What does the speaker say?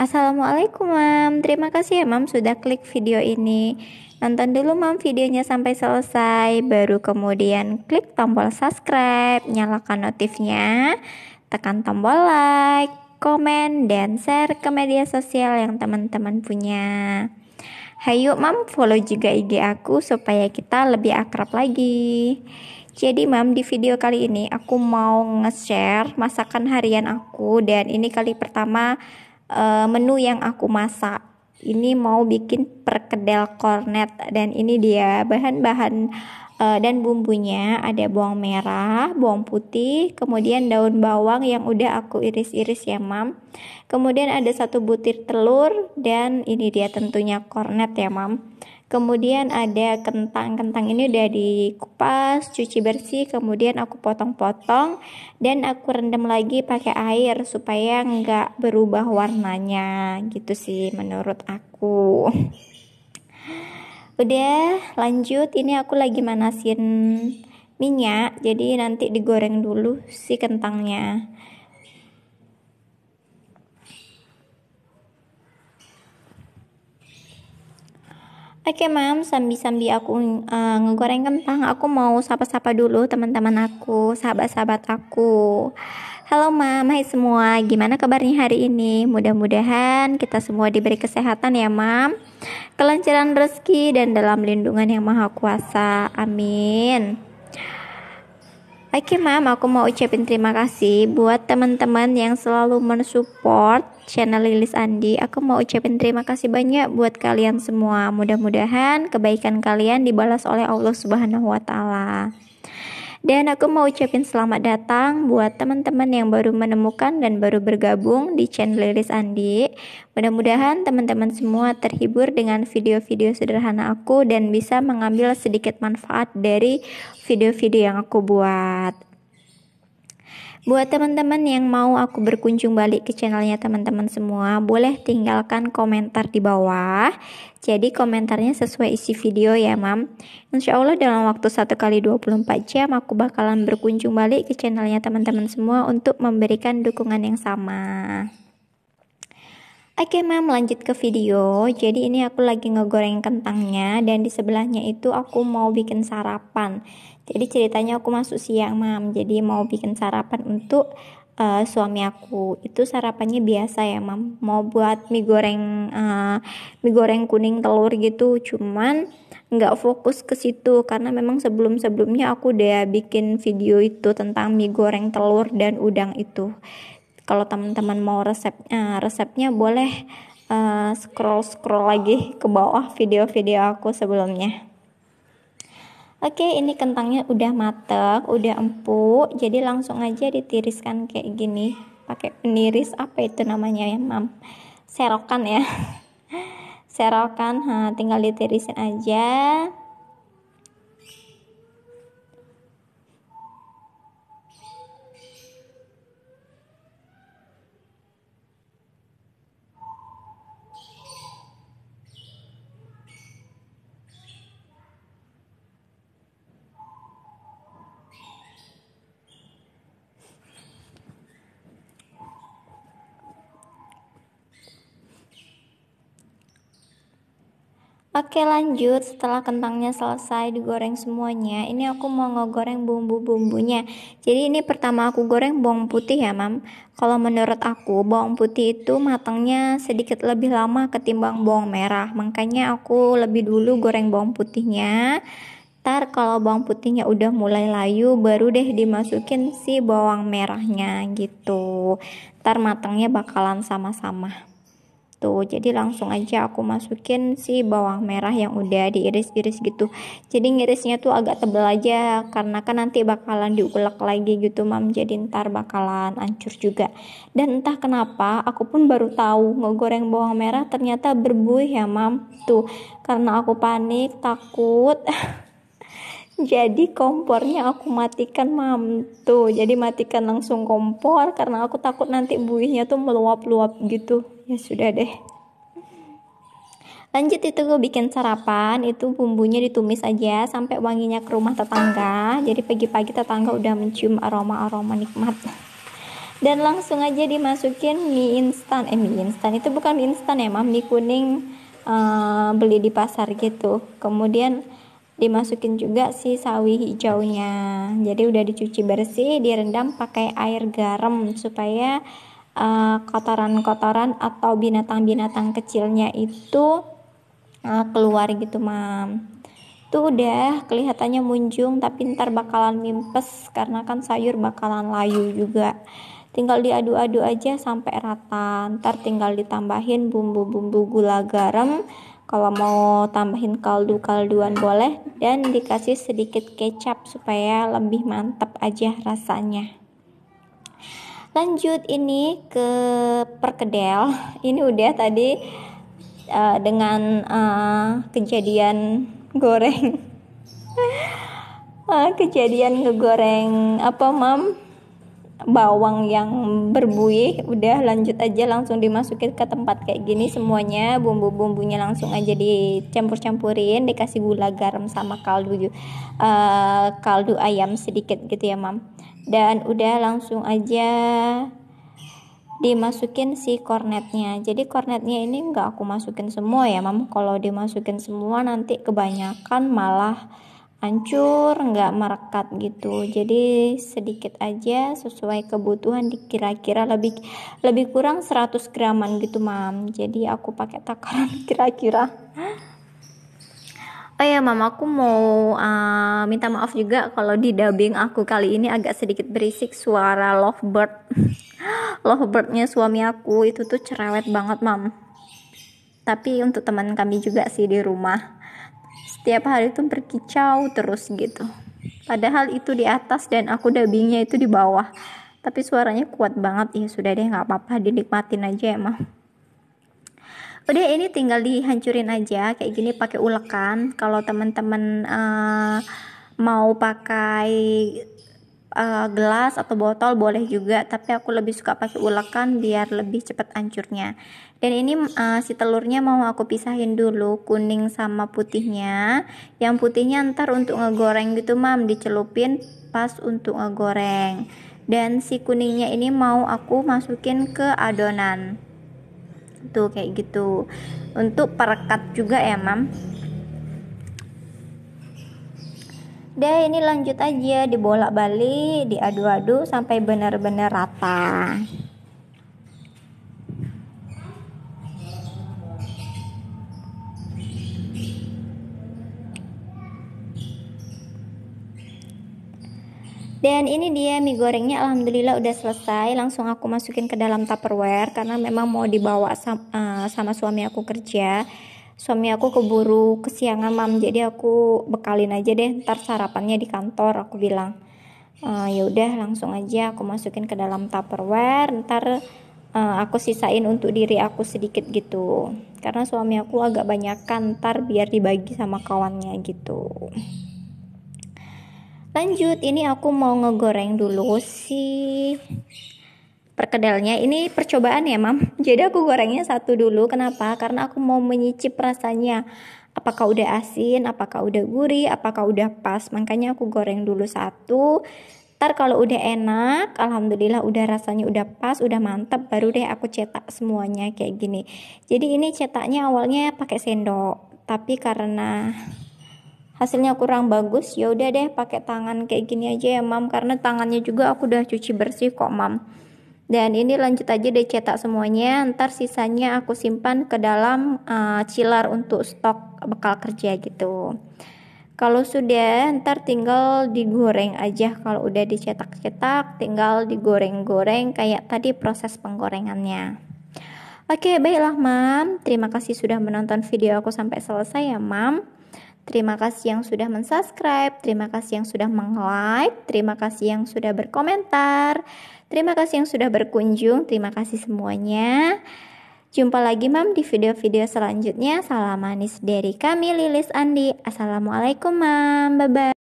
Assalamualaikum Mam, terima kasih ya Mam sudah klik video ini. Nonton dulu Mam videonya sampai selesai, baru kemudian klik tombol subscribe, nyalakan notifnya, tekan tombol like, komen, dan share ke media sosial yang teman-teman punya. Hayuk Mam follow juga IG aku supaya kita lebih akrab lagi. Jadi mam di video kali ini aku mau nge-share masakan harian aku dan ini kali pertama uh, menu yang aku masak. Ini mau bikin perkedel kornet dan ini dia bahan-bahan uh, dan bumbunya ada bawang merah, bawang putih, kemudian daun bawang yang udah aku iris-iris ya mam. Kemudian ada satu butir telur dan ini dia tentunya kornet ya mam. Kemudian ada kentang. Kentang ini udah dikupas, cuci bersih, kemudian aku potong-potong dan aku rendam lagi pakai air supaya nggak berubah warnanya. Gitu sih menurut aku. Udah, lanjut. Ini aku lagi manasin minyak, jadi nanti digoreng dulu si kentangnya. Oke okay, mam, sambil sambil aku uh, ngegoreng kentang, aku mau sapa-sapa dulu teman-teman aku, sahabat-sahabat aku. Halo mam, hai semua, gimana kabarnya hari ini? Mudah-mudahan kita semua diberi kesehatan ya mam, kelancaran rezeki dan dalam lindungan yang maha kuasa. Amin. Oke Mam, aku mau ucapin terima kasih buat teman-teman yang selalu mensupport channel Lilis Andi. Aku mau ucapin terima kasih banyak buat kalian semua. Mudah-mudahan kebaikan kalian dibalas oleh Allah Subhanahu wa taala. Dan aku mau ucapin selamat datang buat teman-teman yang baru menemukan dan baru bergabung di channel Lilis Andi. Mudah-mudahan teman-teman semua terhibur dengan video-video sederhana aku dan bisa mengambil sedikit manfaat dari video-video yang aku buat. Buat teman-teman yang mau aku berkunjung balik ke channelnya teman-teman semua, boleh tinggalkan komentar di bawah. Jadi komentarnya sesuai isi video ya, Mam. Insya Allah dalam waktu 1 kali 24 jam aku bakalan berkunjung balik ke channelnya teman-teman semua untuk memberikan dukungan yang sama. Oke, Mam, lanjut ke video. Jadi ini aku lagi ngegoreng kentangnya dan di sebelahnya itu aku mau bikin sarapan. Jadi ceritanya aku masuk siang, Mam. Jadi mau bikin sarapan untuk uh, suami aku. Itu sarapannya biasa ya, Mam. Mau buat mie goreng uh, mie goreng kuning telur gitu. Cuman nggak fokus ke situ karena memang sebelum-sebelumnya aku udah bikin video itu tentang mie goreng telur dan udang itu. Kalau teman-teman mau resepnya, uh, eh, resepnya boleh uh, scroll scroll lagi ke bawah video-video aku sebelumnya. Oke, ini kentangnya udah matang, udah empuk. Jadi langsung aja ditiriskan kayak gini. Pakai peniris apa itu namanya ya, Mam? Serokan ya. Serokan, ha, tinggal ditirisin aja. Oke lanjut, setelah kentangnya selesai digoreng semuanya, ini aku mau ngegoreng bumbu-bumbunya. Jadi ini pertama aku goreng bawang putih ya, Mam. Kalau menurut aku, bawang putih itu matangnya sedikit lebih lama ketimbang bawang merah. Makanya aku lebih dulu goreng bawang putihnya. Ntar kalau bawang putihnya udah mulai layu, baru deh dimasukin si bawang merahnya gitu. Ntar matangnya bakalan sama-sama gitu jadi langsung aja aku masukin si bawang merah yang udah diiris-iris gitu jadi ngirisnya tuh agak tebel aja karena kan nanti bakalan diulek lagi gitu mam jadi ntar bakalan hancur juga dan entah kenapa aku pun baru tahu ngegoreng bawang merah ternyata berbuih ya mam tuh karena aku panik takut jadi kompornya aku matikan mam tuh jadi matikan langsung kompor karena aku takut nanti buihnya tuh meluap-luap gitu ya sudah deh lanjut itu gue bikin sarapan itu bumbunya ditumis aja sampai wanginya ke rumah tetangga jadi pagi-pagi tetangga udah mencium aroma-aroma nikmat dan langsung aja dimasukin mie instan eh mie instan itu bukan mie instan ya mam mie kuning uh, beli di pasar gitu kemudian dimasukin juga si sawi hijaunya jadi udah dicuci bersih direndam pakai air garam supaya eh, kotoran-kotoran uh, atau binatang-binatang kecilnya itu uh, keluar gitu mam tuh udah kelihatannya munjung tapi ntar bakalan mimpes karena kan sayur bakalan layu juga tinggal diadu-adu aja sampai rata ntar tinggal ditambahin bumbu-bumbu gula garam kalau mau tambahin kaldu-kalduan boleh dan dikasih sedikit kecap supaya lebih mantap aja rasanya. Lanjut ini ke perkedel. Ini udah tadi uh, dengan uh, kejadian goreng. uh, kejadian ngegoreng apa, Mam? bawang yang berbuih udah lanjut aja langsung dimasukin ke tempat kayak gini semuanya bumbu-bumbunya langsung aja dicampur-campurin dikasih gula garam sama kaldu uh, kaldu ayam sedikit gitu ya mam dan udah langsung aja dimasukin si kornetnya jadi kornetnya ini nggak aku masukin semua ya mam kalau dimasukin semua nanti kebanyakan malah hancur, nggak merekat gitu. Jadi sedikit aja sesuai kebutuhan dikira-kira lebih lebih kurang 100 graman gitu, Mam. Jadi aku pakai takaran kira-kira. Oh ya, Mam, aku mau uh, minta maaf juga kalau di dubbing aku kali ini agak sedikit berisik suara lovebird. Lovebirdnya suami aku itu tuh cerewet banget, Mam. Tapi untuk teman kami juga sih di rumah setiap hari itu berkicau terus gitu padahal itu di atas dan aku dubbingnya itu di bawah tapi suaranya kuat banget ya sudah deh nggak apa-apa dinikmatin aja emang ya, udah ini tinggal dihancurin aja kayak gini pakai ulekan kalau teman-teman uh, mau pakai uh, gelas atau botol boleh juga tapi aku lebih suka pakai ulekan biar lebih cepat hancurnya dan ini uh, si telurnya mau aku pisahin dulu kuning sama putihnya yang putihnya ntar untuk ngegoreng gitu mam dicelupin pas untuk ngegoreng dan si kuningnya ini mau aku masukin ke adonan tuh kayak gitu untuk perekat juga ya mam Dah ini lanjut aja dibolak-balik diadu-adu sampai benar-benar rata. Dan ini dia mie gorengnya alhamdulillah udah selesai. Langsung aku masukin ke dalam Tupperware karena memang mau dibawa sama, uh, eh, sama suami aku kerja. Suami aku keburu kesiangan mam jadi aku bekalin aja deh ntar sarapannya di kantor aku bilang. Uh, ya udah langsung aja aku masukin ke dalam Tupperware ntar uh, aku sisain untuk diri aku sedikit gitu karena suami aku agak banyakan ntar biar dibagi sama kawannya gitu lanjut ini aku mau ngegoreng dulu si perkedelnya ini percobaan ya mam jadi aku gorengnya satu dulu kenapa karena aku mau menyicip rasanya apakah udah asin apakah udah gurih apakah udah pas makanya aku goreng dulu satu ntar kalau udah enak alhamdulillah udah rasanya udah pas udah mantep baru deh aku cetak semuanya kayak gini jadi ini cetaknya awalnya pakai sendok tapi karena hasilnya kurang bagus ya udah deh pakai tangan kayak gini aja ya mam karena tangannya juga aku udah cuci bersih kok mam dan ini lanjut aja deh cetak semuanya ntar sisanya aku simpan ke dalam uh, eh, cilar untuk stok bekal kerja gitu kalau sudah ntar tinggal digoreng aja kalau udah dicetak-cetak tinggal digoreng-goreng kayak tadi proses penggorengannya Oke, baiklah, Mam. Terima kasih sudah menonton video aku sampai selesai ya, Mam. Terima kasih yang sudah mensubscribe, terima kasih yang sudah meng-like, terima kasih yang sudah berkomentar, terima kasih yang sudah berkunjung, terima kasih semuanya. Jumpa lagi Mam di video-video selanjutnya. Salam manis dari kami Lilis Andi. Assalamualaikum Mam. Bye bye.